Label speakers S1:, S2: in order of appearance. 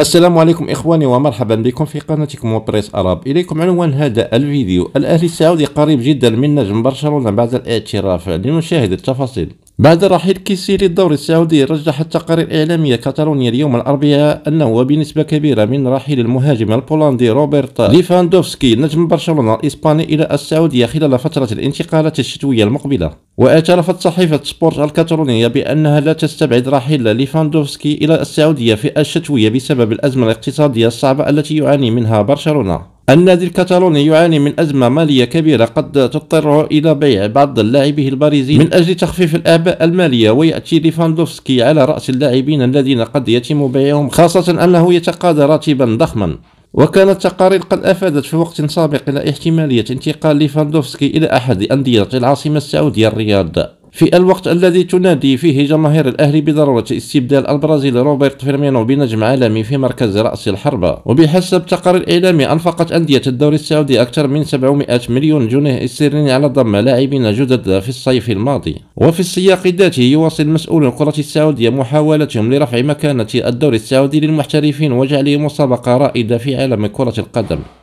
S1: السلام عليكم إخواني ومرحبا بكم في قناتكم وبريس أراب إليكم عنوان هذا الفيديو الأهلي السعودي قريب جدا من نجم برشلونة بعد الاعتراف لنشاهد التفاصيل بعد رحيل كيسي للدور السعودي رجحت تقارير إعلامية كاتالونيا اليوم الأربعاء أنه بنسبة كبيرة من رحيل المهاجم البولندي روبرت ليفاندوفسكي نجم برشلونة الإسباني إلى السعودية خلال فترة الانتقالات الشتوية المقبلة واعترفت صحيفة سبورت الكاتالونية بأنها لا تستبعد رحيل ليفاندوفسكي إلى السعودية في الشتوية بسبب الأزمة الاقتصادية الصعبة التي يعاني منها برشلونة النادي الكتالوني يعاني من أزمة مالية كبيرة قد تضطره إلى بيع بعض اللاعبين البارزين من أجل تخفيف الآباء المالية ويأتي ليفاندوفسكي على رأس اللاعبين الذين قد يتم بيعهم خاصة أنه يتقاضى راتبا ضخما وكانت تقارير قد افادت في وقت سابق الى احتماليه انتقال ليفاندوفسكي الى احد انديه العاصمه السعوديه الرياض في الوقت الذي تنادي فيه جماهير الأهلي بضرورة استبدال البرازيلي روبرت فيرمينو بنجم عالمي في مركز رأس الحربة وبحسب تقرير إعلامي أنفقت أندية الدوري السعودي أكثر من 700 مليون جنيه استرليني على ضم لاعبين جدد في الصيف الماضي وفي السياق ذاته يواصل مسؤول الكرة السعودية محاولتهم لرفع مكانة الدوري السعودي للمحترفين وجعله مسابقة رائدة في عالم كرة القدم